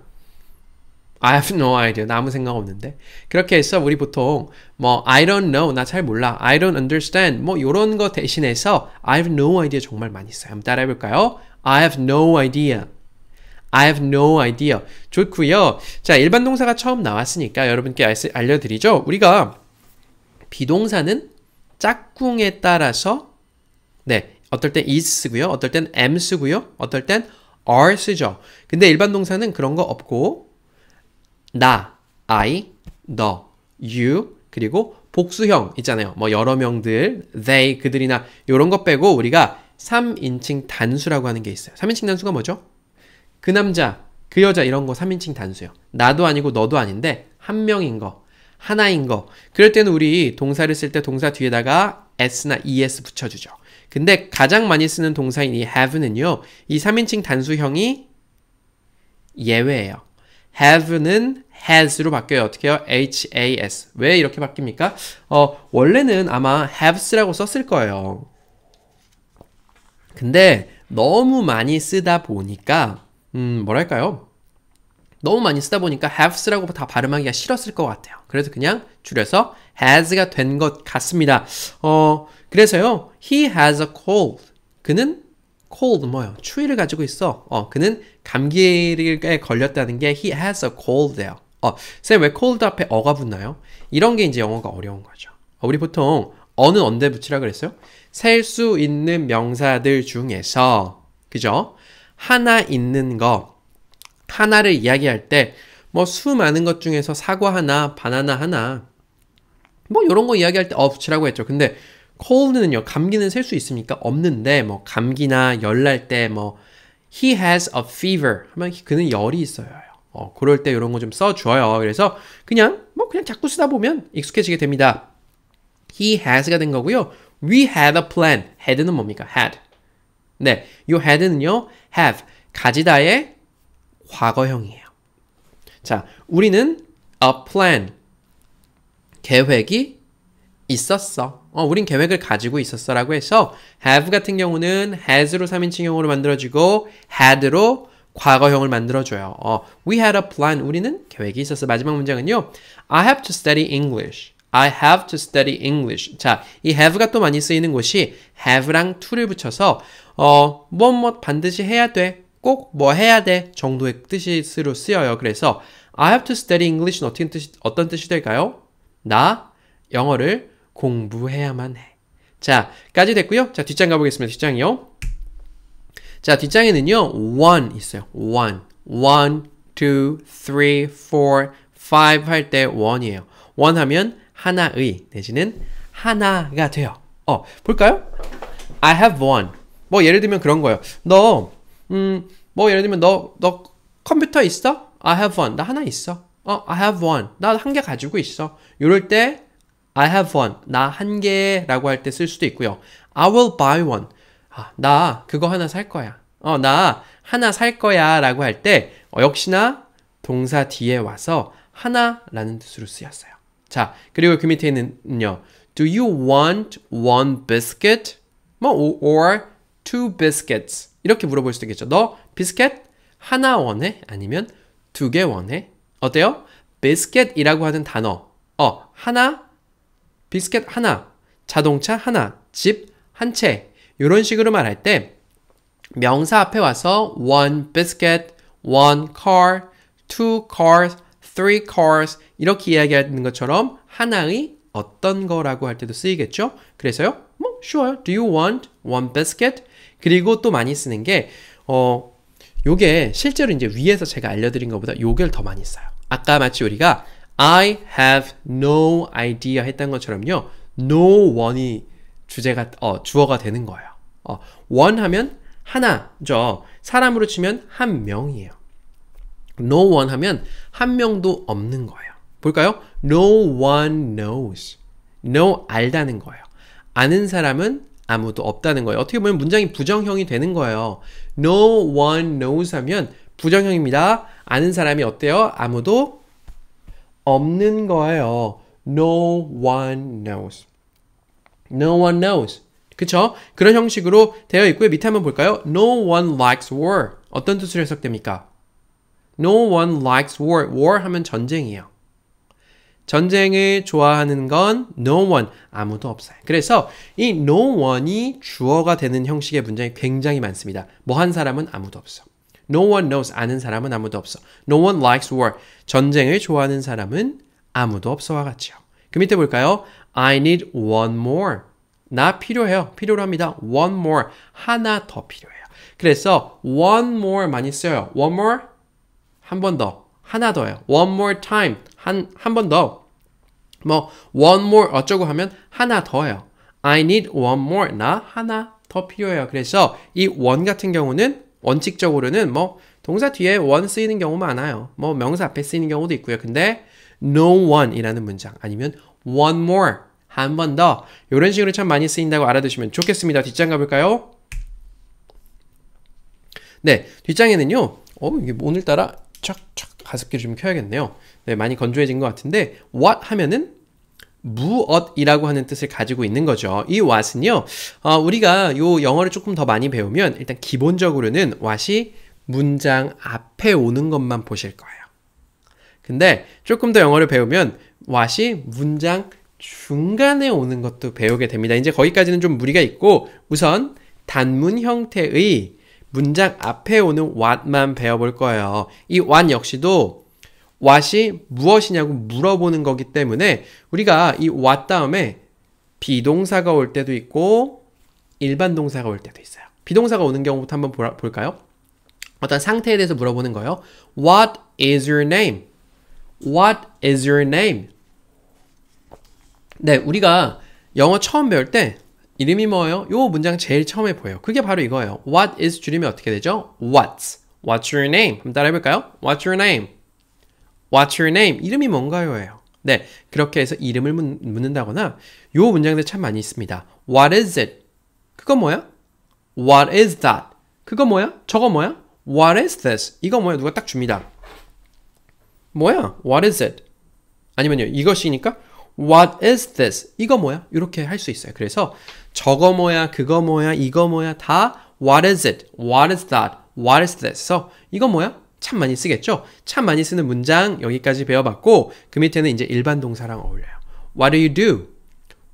I have no idea. 나 아무 생각 없는데. 그렇게 해서 우리 보통 뭐 I don't know. 나 잘 몰라. I don't understand. 뭐이런거 대신해서 I have no idea 정말 많이 써요. 한번 따라해 볼까요? I have no idea. I have no idea. 좋고요. 자, 일반 동사가 처음 나왔으니까 여러분께 알려드리죠. 우리가 비동사는 짝꿍에 따라서 네, 어떨 땐 is 쓰고요. 어떨 땐 am 쓰고요. 어떨 땐 are 쓰죠. 근데 일반 동사는 그런 거 없고 나, I, 너, you 그리고 복수형 있잖아요. 뭐 여러 명들, they, 그들이나 이런 거 빼고 우리가 3인칭 단수라고 하는 게 있어요. 3인칭 단수가 뭐죠? 그 남자, 그 여자 이런 거 3인칭 단수요. 나도 아니고 너도 아닌데 한 명인 거, 하나인 거. 그럴 때는 우리 동사를 쓸 때 동사 뒤에다가 s나 es 붙여주죠. 근데 가장 많이 쓰는 동사인 이 have는요. 이 3인칭 단수형이 예외예요. have는 has로 바뀌어요. 어떻게 해요? has. 왜 이렇게 바뀝니까? 어, 원래는 아마 haves라고 썼을 거예요. 근데 너무 많이 쓰다 보니까 음, 뭐랄까요? 너무 많이 쓰다 보니까 have's라고 다 발음하기가 싫었을 것 같아요. 그래서 그냥 줄여서 has가 된 것 같습니다. 어, 그래서요. He has a cold. 그는 cold 뭐요? 추위를 가지고 있어. 어, 그는 감기에 걸렸다는 게 he has a cold예요. 어, 쌤왜 cold 앞에 어가 붙나요? 이런 게 이제 영어가 어려운 거죠. 어, 우리 보통 어는 언제 붙이라 그랬어요? 셀 수 있는 명사들 중에서 그죠? 하나 있는 거 하나를 이야기할 때 뭐 수많은 것 중에서 사과 하나, 바나나 하나 뭐 이런 거 이야기할 때 없이라고 했죠. 근데 cold는요 감기는 셀 수 있습니까? 없는데 뭐 감기나 열 날 때 뭐 he has a fever 하면 그는 열이 있어요. 어, 그럴 때요런거 좀 써줘요. 그래서 그냥 뭐 그냥 자꾸 쓰다 보면 익숙해지게 됩니다. He has가 된 거고요. We had a plan. had는 뭡니까? had. 네, 요 had는요 have 가지다의 과거형이에요. 자, 우리는 a plan 계획이 있었어. 어, 우린 계획을 가지고 있었어라고 해서 have 같은 경우는 has로 3인칭형으로 만들어지고 had로 과거형을 만들어줘요. 어, we had a plan. 우리는 계획이 있었어. 마지막 문장은요. I have to study English. I have to study English. 자, 이 have가 또 많이 쓰이는 곳이 have랑 to를 붙여서 어, 뭐, 뭐 반드시 해야 돼. 꼭 뭐 해야 돼. 정도의 뜻으로 쓰여요. 그래서 I have to study English는 어떤 뜻이, 어떤 뜻이 될까요? 나 영어를 공부해야만 해. 자, 까지 됐고요. 자, 뒷장 가보겠습니다. 뒷장이요. 자, 뒷장에는요. one 있어요. one. one, two, three, four, five 할 때 one이에요. one 하면 하나의 내지는 하나가 돼요. 어, 볼까요? I have one. 뭐 예를 들면 그런 거예요. 너, 음, 뭐 예를 들면 너, 너 컴퓨터 있어? I have one. 나 하나 있어. 어, I have one. 나 한 개 가지고 있어. 이럴 때 I have one. 나 한 개라고 할 때 쓸 수도 있고요. I will buy one. 아, 나 그거 하나 살 거야. 어, 나 하나 살 거야 라고 할때 어, 역시나 동사 뒤에 와서 하나라는 뜻으로 쓰였어요. 자, 그리고 그 밑에는요. Do you want one biscuit? 뭐, or two biscuits? 이렇게 물어볼 수도 있겠죠. 너 비스켓 하나 원해? 아니면 두 개 원해? 어때요? 비스켓이라고 하는 단어. 어, 하나, 비스켓 하나, 자동차 하나, 집 한 채. 이런 식으로 말할 때 명사 앞에 와서 one biscuit, one car, two cars, three cars 이렇게 이야기하는 것처럼 하나의 어떤 거라고 할 때도 쓰이겠죠? 그래서요. 뭐 쉬워요. Do you want one biscuit? 그리고 또 많이 쓰는 게 어, 요게 실제로 이제 위에서 제가 알려드린 것보다 요걸 더 많이 써요. 아까 마치 우리가 I have no idea 했던 것처럼요. no one이 주제가 어, 주어가 되는 거예요. 어, one 하면 하나죠. 사람으로 치면 한 명이에요. no one 하면 한 명도 없는 거예요. 볼까요? no one knows. no 알다는 거예요. 아는 사람은 아무도 없다는 거예요. 어떻게 보면 문장이 부정형이 되는 거예요. No one knows 하면 부정형입니다. 아는 사람이 어때요? 아무도 없는 거예요. No one knows. No one knows. 그쵸? 그런 형식으로 되어 있고요. 밑에 한번 볼까요? No one likes war. 어떤 뜻으로 해석됩니까? No one likes war. War 하면 전쟁이에요. 전쟁을 좋아하는 건 no one 아무도 없어요. 그래서 이 no one이 주어가 되는 형식의 문장이 굉장히 많습니다. 뭐 한 사람은 아무도 없어. No one knows 아는 사람은 아무도 없어. No one likes war 전쟁을 좋아하는 사람은 아무도 없어와 같죠그 밑에 볼까요? I need one more. 나 필요해요. 필요로 합니다. One more 하나 더 필요해요. 그래서 one more 많이 써요. One more 한 번 더. 하나 더요. One more time 한한번 더. 뭐 one more 어쩌고 하면 하나 더예요. I need one more. 나 하나 더 필요해요. 그래서 이 one 같은 경우는 원칙적으로는 뭐 동사 뒤에 one 쓰이는 경우 많아요. 뭐 명사 앞에 쓰이는 경우도 있고요. 근데 no one이라는 문장 아니면 one more 한 번 더 이런 식으로 참 많이 쓰인다고 알아두시면 좋겠습니다. 뒷장 가볼까요? 네, 뒷장에는요. 어, 이게 오늘따라 착착 가습기를 좀 켜야겠네요. 네, 많이 건조해진 것 같은데 what 하면은 무엇이라고 하는 뜻을 가지고 있는 거죠. 이 what은요, 어, 우리가 요 영어를 조금 더 많이 배우면 일단 기본적으로는 what이 문장 앞에 오는 것만 보실 거예요. 근데 조금 더 영어를 배우면 what이 문장 중간에 오는 것도 배우게 됩니다. 이제 거기까지는 좀 무리가 있고 우선 단문 형태의 문장 앞에 오는 what만 배워볼 거예요. 이 what 역시도 what이 무엇이냐고 물어보는 거기 때문에 우리가 이 what 다음에 비동사가 올 때도 있고 일반 동사가 올 때도 있어요. 비동사가 오는 경우부터 한번 보라, 볼까요? 어떤 상태에 대해서 물어보는 거예요. What is your name? What is your name? 네, 우리가 영어 처음 배울 때 이름이 뭐예요? 요 문장 제일 처음에 보여요. 그게 바로 이거예요. What is 줄이면 어떻게 되죠? What's What's your name? 한번 따라해볼까요? What's your name? What's your name? 이름이 뭔가요?예요. 네, 그렇게 해서 이름을 묻는다거나 요 문장들 참 많이 있습니다. What is it? 그거 뭐야? What is that? 그거 뭐야? 저거 뭐야? What is this? 이거 뭐야? 누가 딱 줍니다. 뭐야? What is it? 아니면요, 이것이니까 What is this? 이거 뭐야? 이렇게 할 수 있어요. 그래서 저거 뭐야, 그거 뭐야, 이거 뭐야 다 What is it? What is that? What is this? 그래 이거 뭐야? 참 많이 쓰겠죠? 참 많이 쓰는 문장 여기까지 배워봤고 그 밑에는 이제 일반 동사랑 어울려요. What do you do?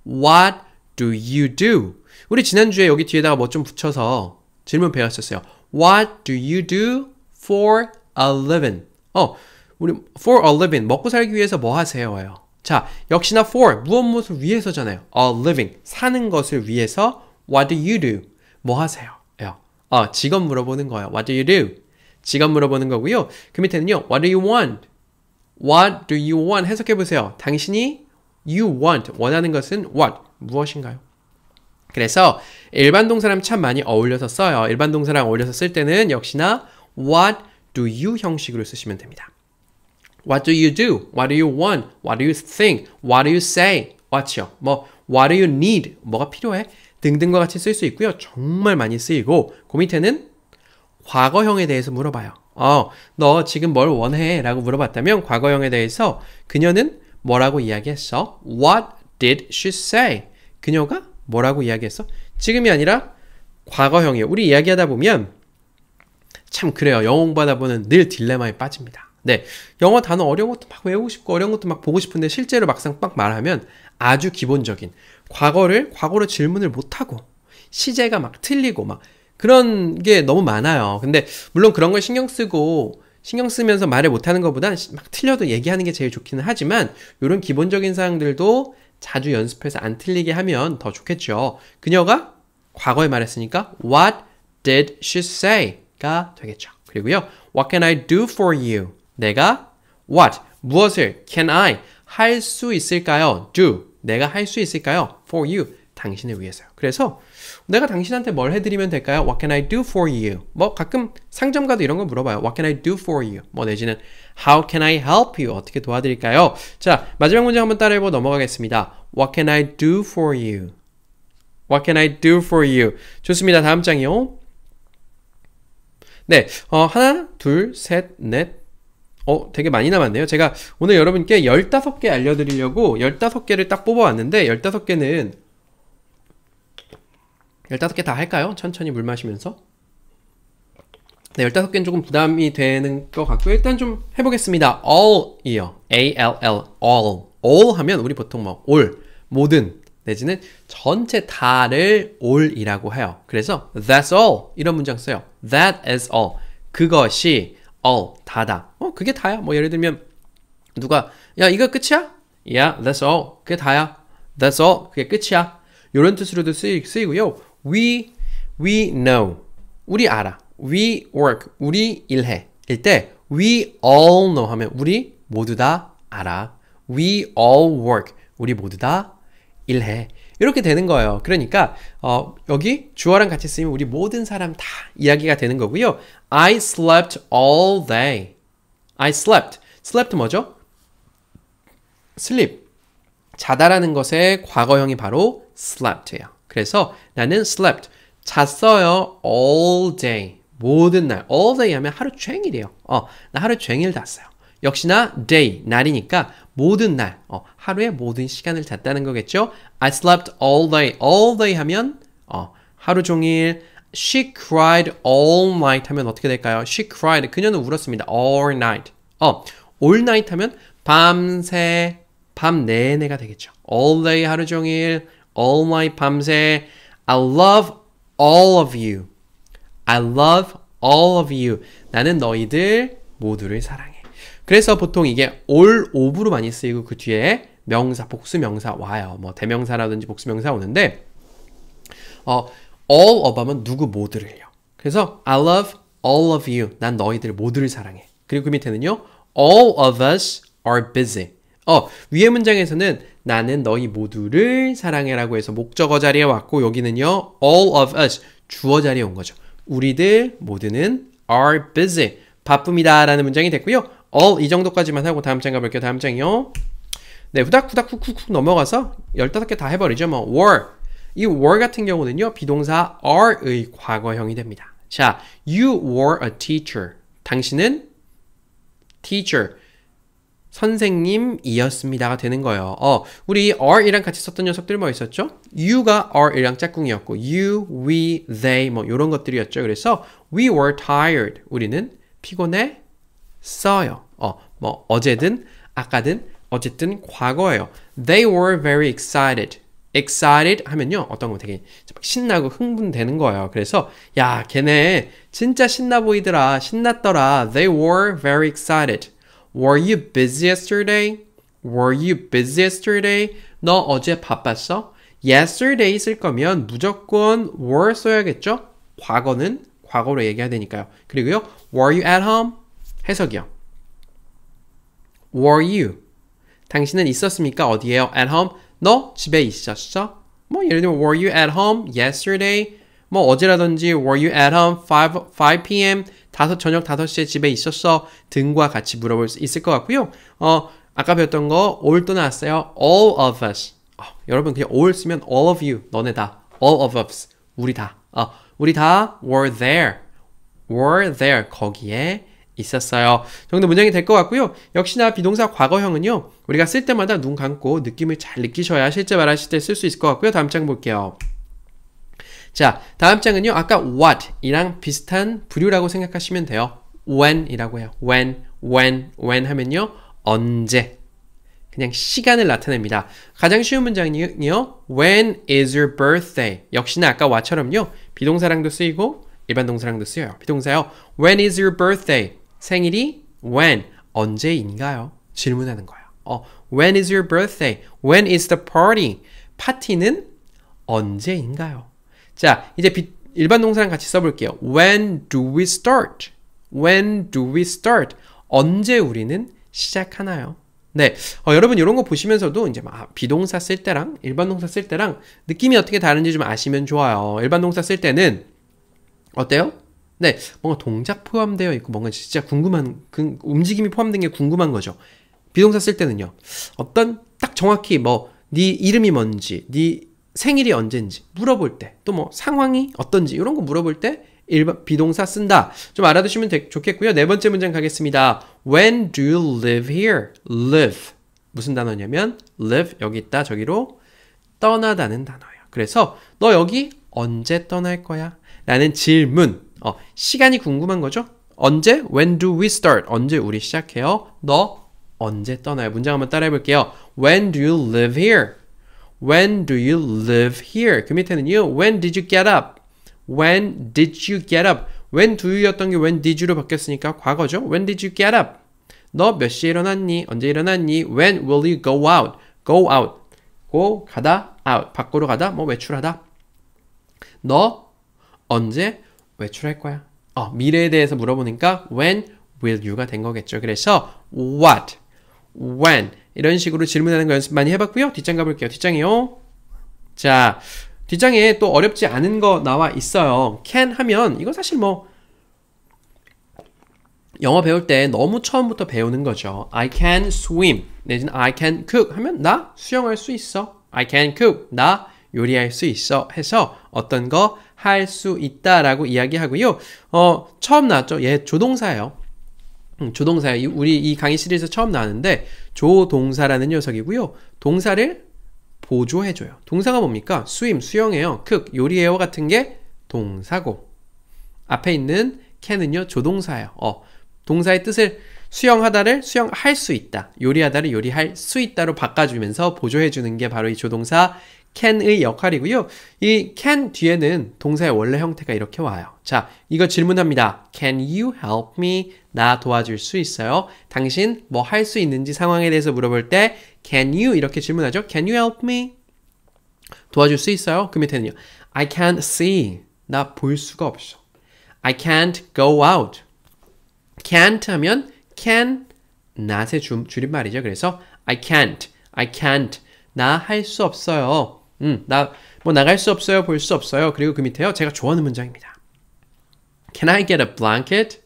What do you do? 우리 지난주에 여기 뒤에다가 뭐 좀 붙여서 질문 배웠었어요. What do you do for a living? 어, 우리 for a living 먹고 살기 위해서 뭐하세요 자, 역시나 for 무엇 무엇을 위해서잖아요. a living 사는 것을 위해서 what do you do? 뭐 하세요? 요. 어, 직업 물어보는 거예요. What do you do? 지가 물어보는 거고요. 그 밑에는요. What do you want? What do you want? 해석해 보세요. 당신이 you want 원하는 것은 what 무엇인가요? 그래서 일반 동사랑 참 많이 어울려서 써요. 일반 동사랑 어울려서 쓸 때는 역시나 what do you 형식으로 쓰시면 됩니다. What do you do? What do you want? What do you think? What do you say? What요? s y o 뭐 What do you need? 뭐가 필요해? 등등과 같이 쓸 수 있고요. 정말 많이 쓰이고 그 밑에는 과거형에 대해서 물어봐요. 어, 너 지금 뭘 원해? 라고 물어봤다면 과거형에 대해서 그녀는 뭐라고 이야기했어? What did she say? 그녀가 뭐라고 이야기했어? 지금이 아니라 과거형이에요. 우리 이야기하다 보면 참 그래요. 영어 공부하다 보면 늘 딜레마에 빠집니다. 네, 영어 단어 어려운 것도 막 외우고 싶고 어려운 것도 막 보고 싶은데 실제로 막상 막 말하면 아주 기본적인 과거를 과거로 질문을 못하고 시제가 막 틀리고 막 그런 게 너무 많아요. 근데 물론 그런 걸 신경 쓰고 신경 쓰면서 말을 못하는 것보다 막 틀려도 얘기하는 게 제일 좋기는 하지만 이런 기본적인 사항들도 자주 연습해서 안 틀리게 하면 더 좋겠죠. 그녀가 과거에 말했으니까 What did she say?가 되겠죠. 그리고요. What can I do for you? 내가 What 무엇을 can I 할 수 있을까요? Do 내가 할 수 있을까요? For you 당신을 위해서요. 그래서 내가 당신한테 뭘 해드리면 될까요? What can I do for you? 뭐 가끔 상점 가도 이런 걸 물어봐요. What can I do for you? 뭐 내지는 How can I help you? 어떻게 도와드릴까요? 자 마지막 문장 한번 따라해보 넘어가겠습니다. What can I do for you? What can I do for you? 좋습니다. 다음 장이요. 네, 어, 하나, 둘, 셋, 넷, 어, 되게 많이 남았네요. 제가 오늘 여러분께 15개 알려드리려고 15개를 딱 뽑아왔는데, 15개는 열다섯 개다 할까요? 천천히 물 마시면서. 네, 열다섯 개는 조금 부담이 되는 것 같고 일단 좀 해보겠습니다. all이요. A-L-L, all. all 하면 우리 보통 뭐 all, 모든 내지는 전체 다를 all이라고 해요. 그래서 that's all 이런 문장 써요. that is all. 그것이 all 다다. 어, 그게 다야. 뭐 예를 들면 누가 야, 이거 끝이야? yeah, that's all. 그게 다야. that's all. 그게 끝이야. 이런 뜻으로도 쓰이, 쓰이고요. we we know 우리 알아 we work 우리 일해 일때 we all know 하면 우리 모두 다 알아 we all work 우리 모두 다 일해 이렇게 되는 거예요 그러니까 어, 여기 주어랑 같이 쓰면 우리 모든 사람 다 이야기가 되는 거고요 I slept all day I slept slept 뭐죠? sleep 자다라는 것의 과거형이 바로 slept예요 그래서 나는 slept, 잤어요. all day, 모든 날. all day 하면 하루 종일이에요. 어, 나 하루 종일 잤어요. 역시나 day, 날이니까 모든 날, 어, 하루의 모든 시간을 잤다는 거겠죠? I slept all day. all day 하면 어, 하루 종일 She cried all night 하면 어떻게 될까요? She cried. 그녀는 울었습니다. all night. 어, all night 하면 밤새 밤 내내가 되겠죠. all day 하루 종일 all my 밤새 I love all of you. I love all of you. 나는 너희들 모두를 사랑해. 그래서 보통 이게 all of로 많이 쓰이고 그 뒤에 명사, 복수 명사 와요. 뭐 대명사라든지 복수 명사 오는데 어, all of 하면 누구 모두를요. 그래서 I love all of you. 난 너희들 모두를 사랑해. 그리고 그 밑에는요. All of us are busy. 어, 위의 문장에서는 나는 너희 모두를 사랑해라고 해서 목적어 자리에 왔고 여기는요. all of us 주어 자리에 온 거죠. 우리들 모두는 are busy 바쁩니다라는 문장이 됐고요. all 이 정도까지만 하고 다음 장 가볼게요. 다음 장이요. 네, 후닥후닥 쿡쿡쿡 넘어가서 15개 다 해버리죠. 뭐 were 이 were 같은 경우는요. 비동사 are의 과거형이 됩니다. 자, you were a teacher. 당신은 teacher 선생님이었습니다가 되는 거예요. 어, 우리 are이랑 같이 썼던 녀석들 뭐 있었죠? you가 are이랑 짝꿍이었고 you, we, they 뭐 이런 것들이었죠. 그래서 we were tired. 우리는 피곤해 써요. 어, 뭐 어제든 아까든 어쨌든 과거예요. They were very excited. excited 하면요. 어떤 거 되게 신나고 흥분되는 거예요. 그래서 야, 걔네 진짜 신나 보이더라. 신났더라. They were very excited. Were you busy yesterday? Were you busy yesterday? 너 어제 바빴어? yesterday 쓸 거면 무조건 were 써야겠죠? 과거는 과거로 얘기해야 되니까요. 그리고요. Were you at home? 해석이요. Were you? 당신은 있었습니까? 어디에요? At home? 너 집에 있었어? 뭐 예를 들면 Were you at home yesterday? 뭐 어제라든지 Were you at home 5, 5 p.m. 다섯 저녁 5시에 집에 있었어 등과 같이 물어볼 수 있을 것 같고요. 어 아까 배웠던 거 all도 나왔어요. all of us. 어, 여러분 그냥 all 쓰면 all of you 너네 다 all of us 우리 다 어, 우리 다 were there were there 거기에 있었어요. 정도 문장이 될 것 같고요. 역시나 비동사 과거형은요. 우리가 쓸 때마다 눈 감고 느낌을 잘 느끼셔야 실제 말하실 때 쓸 수 있을 것 같고요. 다음 장 볼게요. 자, 다음 장은요. 아까 what이랑 비슷한 부류라고 생각하시면 돼요. when이라고 해요. when, when, when 하면요. 언제. 그냥 시간을 나타냅니다. 가장 쉬운 문장이요. When is your birthday? 역시나 아까 와처럼요. 비동사랑도 쓰이고 일반 동사랑도 쓰여요. 비동사요. When is your birthday? 생일이 when 언제인가요? 질문하는 거예요. 어, when is your birthday? When is the party? 파티는 언제인가요? 자, 이제 비, 일반 동사랑 같이 써볼게요. When do we start? When do we start? 언제 우리는 시작하나요? 네, 어, 여러분 이런 거 보시면서도 이제 막 아, 비동사 쓸 때랑 일반 동사 쓸 때랑 느낌이 어떻게 다른지 좀 아시면 좋아요. 일반 동사 쓸 때는 어때요? 네, 뭔가 동작 포함되어 있고 뭔가 진짜 궁금한 그, 움직임이 포함된 게 궁금한 거죠. 비동사 쓸 때는요, 어떤 딱 정확히 뭐 네 이름이 뭔지, 네 생일이 언젠지 물어볼 때 또 뭐 상황이 어떤지 이런 거 물어볼 때 일반 비동사 쓴다. 좀 알아두시면 되, 좋겠고요. 네 번째 문장 가겠습니다. When do you live here? live 무슨 단어냐면 live 여기 있다 저기로 떠나다는 단어예요. 그래서 너 여기 언제 떠날 거야? 라는 질문. 어, 시간이 궁금한 거죠? 언제? When do we start? 언제 우리 시작해요? 너 언제 떠나요? 문장 한번 따라해 볼게요. When do you live here? When do you live here? 그 밑에는요. When did you get up? When did you get up? When do you였던 게 when did you로 바뀌었으니까 과거죠. When did you get up? 너 몇 시에 일어났니? 언제 일어났니? When will you go out? Go out. 고 가다 out. 밖으로 가다 뭐 외출하다. 너 언제 외출할 거야? 어, 미래에 대해서 물어보니까 when will you가 된 거겠죠. 그래서 what, when 이런 식으로 질문하는 거 연습 많이 해봤고요. 뒷장 가볼게요. 뒷장이요. 자, 뒷장에 또 어렵지 않은 거 나와 있어요. can 하면 이거 사실 뭐 영어 배울 때 너무 처음부터 배우는 거죠. I can swim 내지는 I can cook 하면 나 수영할 수 있어. I can cook 나 요리할 수 있어 해서 어떤 거 할 수 있다라고 이야기하고요. 어 처음 나왔죠. 얘 조동사예요. 조동사 야 우리 이 강의 시리즈 처음 나왔는데 조동사라는 녀석이고요. 동사를 보조해줘요. 동사가 뭡니까? 수임, 수영해요. 극, 요리해요 같은 게 동사고 앞에 있는 캔은요 조동사예요. 어, 동사의 뜻을 수영하다를 수영할 수 있다, 요리하다를 요리할 수 있다로 바꿔주면서 보조해주는 게 바로 이 조동사 캔의 역할이고요. 이캔 뒤에는 동사의 원래 형태가 이렇게 와요. 자, 이거 질문합니다. Can you help me? 나 도와줄 수 있어요? 당신 뭐 할 수 있는지 상황에 대해서 물어볼 때 Can you 이렇게 질문하죠. Can you help me? 도와줄 수 있어요? 그 밑에는요. I can't see. 나 볼 수가 없어. I can't go out. can't 하면 can not의 줄, 임말이죠 그래서 I can't, I can't. 나 할 수 없어요. 음, 나 뭐 나갈 수 없어요. 볼 수 없어요. 그리고 그 밑에요. 제가 좋아하는 문장입니다. Can I get a blanket?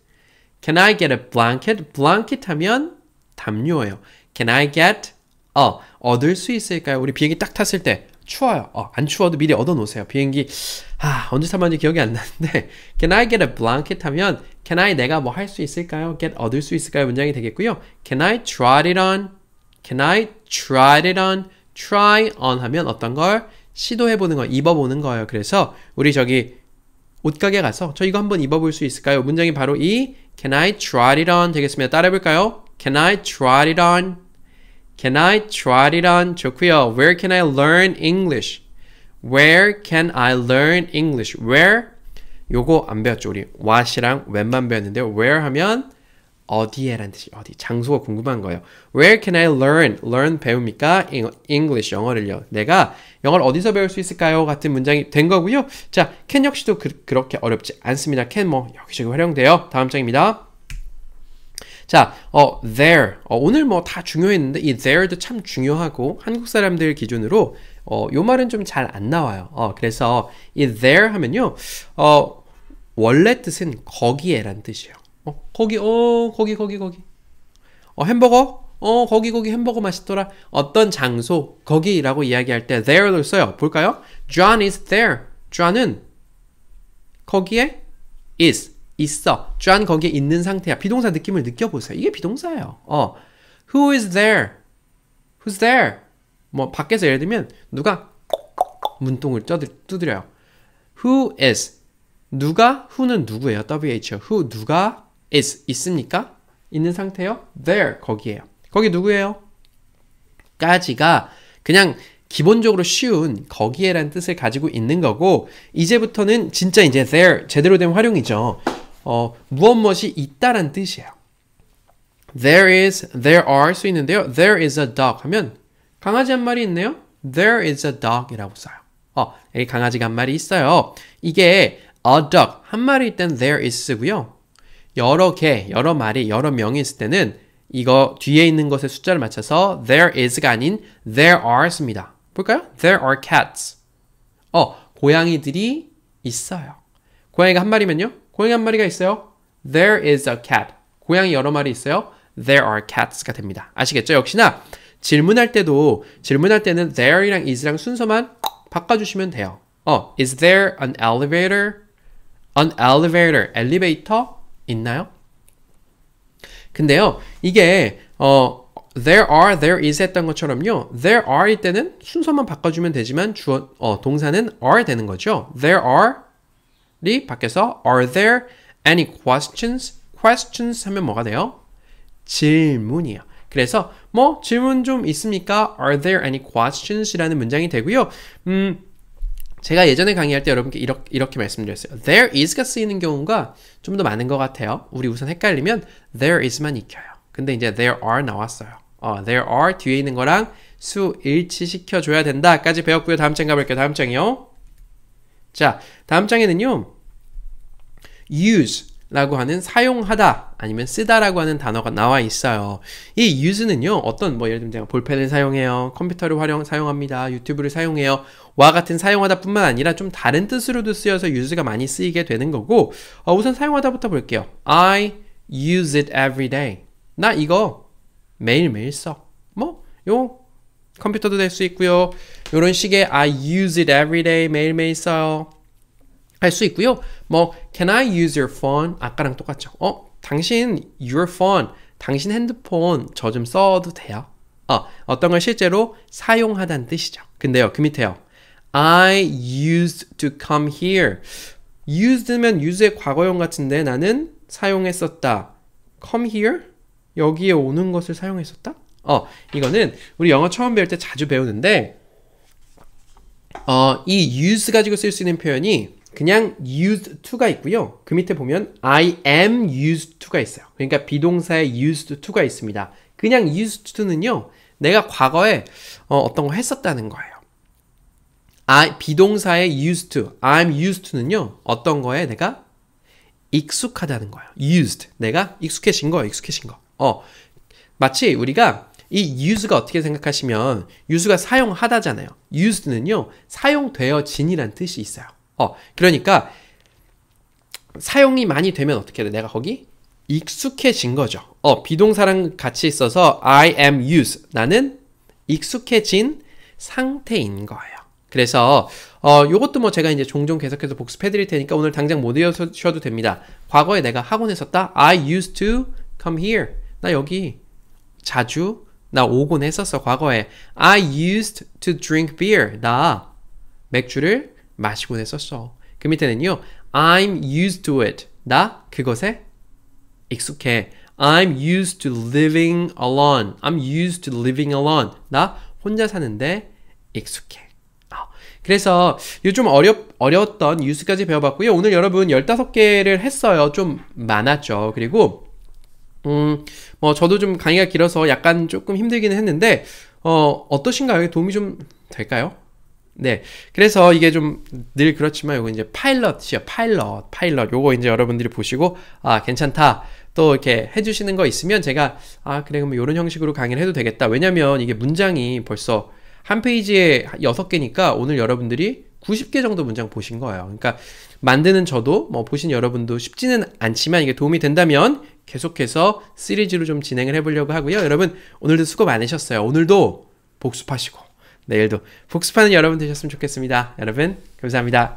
Can I get a blanket? blanket 하면 담요예요. Can I get 어, 얻을 수 있을까요? 우리 비행기 딱 탔을 때 추워요. 어, 안 추워도 미리 얻어 놓으세요. 비행기 아, 언제 탔는지 기억이 안 나는데 Can I get a blanket 하면 Can I 내가 뭐 할 수 있을까요? get 얻을 수 있을까요? 문장이 되겠고요. Can I try it on? Can I try it on? try on 하면 어떤 걸 시도해 보는 거, 입어 보는 거예요. 그래서 우리 저기 옷가게 가서 저 이거 한번 입어볼 수 있을까요? 문장이 바로 이 Can I try it on 되겠습니다. 따라해볼까요? Can I try it on? Can I try it on? 좋고요. Where can I learn English? Where can I learn English? Where? 요거 안 배웠죠 우리 what이랑 when만 배웠는데요. Where 하면 어디에란 뜻이 어디 장소가 궁금한 거예요. Where can I learn? learn 배우니까 English 영어를요. 내가 영어를 어디서 배울 수 있을까요? 같은 문장이 된 거고요. 자, can 역시도 그, 렇게 어렵지 않습니다. can 뭐 여기저기 활용돼요. 다음 장입니다. 자, 어, there. 어, 오늘 뭐 다 중요했는데 이 there도 참 중요하고 한국 사람들 기준으로 어, 요 말은 좀 잘 안 나와요. 어, 그래서 이 there 하면요. 어, 원래 뜻은 거기에란 뜻이에요. 거기 어 거기 거기 거기 어 햄버거 어 거기 거기 햄버거 맛있더라 어떤 장소 거기라고 이야기할 때 there를 써요 볼까요? John is there John은 거기에 is 있어 John 거기에 있는 상태야 비동사 느낌을 느껴보세요 이게 비동사예요 어 Who is there? Who's there? 뭐 밖에서 예를 들면 누가 문통을 두드려요 Who is 누가 who는 누구예요? WHO who 누가 is 있습니까? 있는 상태요? there 거기에요. 거기 누구예요? 까지가 그냥 기본적으로 쉬운 거기에란 뜻을 가지고 있는 거고 이제부터는 진짜 이제 there 제대로 된 활용이죠. 어, 무엇 무엇이 있다란 뜻이에요. There is, there are 수 있는데요. There is a dog 하면 강아지 한 마리 있네요. There is a dog이라고 써요. 어, 여기 강아지가 한 마리 있어요. 이게 a dog 한마리 있던 there is 쓰고요. 여러 개, 여러 말이, 여러 명이 있을 때는 이거 뒤에 있는 것의 숫자를 맞춰서 there is가 아닌 there are 씁니다. 볼까요? There are cats. 어, 고양이들이 있어요. 고양이가 한 마리면요? 고양이 한 마리가 있어요? There is a cat. 고양이 여러 마리 있어요? There are cats가 됩니다. 아시겠죠? 역시나 질문할 때도 질문할 때는 there이랑 is랑 순서만 바꿔주시면 돼요. 어, is there an elevator? an elevator, 엘리베이터? 있나요? 근데요, 이게 어, there are, there is 했던 것처럼요. there are일 때는 순서만 바꿔주면 되지만 주어, 어, 동사는 are 되는 거죠. there are이 바뀌어서 are there any questions? questions 하면 뭐가 돼요? 질문이요 그래서 뭐 질문 좀 있습니까? Are there any questions? 이라는 문장이 되고요. 음, 제가 예전에 강의할 때 여러분께 이렇게, 이렇게 말씀드렸어요. There is가 쓰이는 경우가 좀 더 많은 것 같아요. 우리 우선 헷갈리면 there is만 익혀요. 근데 이제 there are 나왔어요. 어, there are 뒤에 있는 거랑 수 일치시켜줘야 된다까지 배웠고요. 다음 장 가볼게요. 다음 장이요. 자, 다음 장에는요. use 라고 하는 사용하다 아니면 쓰다 라고 하는 단어가 나와 있어요 이 use는요 어떤 뭐 예를 들면 제가 볼펜을 사용해요 컴퓨터를 활용 사용합니다 유튜브를 사용해요 와 같은 사용하다 뿐만 아니라 좀 다른 뜻으로도 쓰여서 use가 많이 쓰이게 되는 거고 어, 우선 사용하다부터 볼게요 I use it every day 나 이거 매일매일 써 뭐 요 컴퓨터도 될 수 있고요 요런 식의 I use it every day 매일매일 써요 할수 있고요. 뭐 can I use your phone? 아까랑 똑같죠. 어, 당신 your phone, 당신 핸드폰 저 좀 써도 돼요? 어, 어떤 걸 실제로 사용하다는 뜻이죠. 근데요, 그 밑에요. I used to come here. used면 use의 과거형 같은데 나는 사용했었다. come here? 여기에 오는 것을 사용했었다? 어, 이거는 우리 영어 처음 배울 때 자주 배우는데 어, 이 use 가지고 쓸 수 있는 표현이 그냥 used to가 있고요. 그 밑에 보면 I am used to가 있어요. 그러니까 비동사에 used to가 있습니다. 그냥 used to는요. 내가 과거에 어, 떤거 했었다는 거예요. I, 비동사의 used to, I'm used to는요. 어떤 거에 내가 익숙하다는 거예요. used. 내가 익숙해진 거예요. 익숙해진 거. 어. 마치 우리가 이 use가 어떻게 생각하시면 use가 사용하다잖아요. used는요. 사용되어진이란 뜻이 있어요. 어, 그러니까 사용이 많이 되면 어떻게 돼? 내가 거기 익숙해진 거죠. 어, 비동사랑 같이 있어서 I am used. 나는 익숙해진 상태인 거예요. 그래서 어, 요것도 뭐 제가 이제 종종 계속해서 복습해 드릴 테니까 오늘 당장 못 외우셔도 됩니다. 과거에 내가 학원에 섰다. I used to come here. 나 여기 자주 나 오곤 했었어 과거에. I used to drink beer. 나 맥주를 마시곤 했었어. 그 밑에는요. I'm used to it. 나 그것에 익숙해. I'm used to living alone. I'm used to living alone. 나 혼자 사는데 익숙해. 아, 그래서 요즘 어렵, 어려웠던 뉴스까지 배워봤고요. 오늘 여러분 15개를 했어요. 좀 많았죠. 그리고, 음, 뭐, 저도 좀 강의가 길어서 약간 조금 힘들기는 했는데, 어, 어떠신가요? 도움이 좀 될까요? 네. 그래서 이게 좀 늘 그렇지만 요거 이제 파일럿이요. 파일럿, 파일럿. 요거 이제 여러분들이 보시고, 아, 괜찮다. 또 이렇게 해주시는 거 있으면 제가, 아, 그래, 그럼 요런 형식으로 강의를 해도 되겠다. 왜냐면 이게 문장이 벌써 한 페이지에 여섯 개니까 오늘 여러분들이 90개 정도 문장 보신 거예요. 그러니까 만드는 저도 뭐 보신 여러분도 쉽지는 않지만 이게 도움이 된다면 계속해서 시리즈로 좀 진행을 해보려고 하고요. 여러분 오늘도 수고 많으셨어요. 오늘도 복습하시고 내일도 복습하는 여러분 되셨으면 좋겠습니다. 여러분, 감사합니다.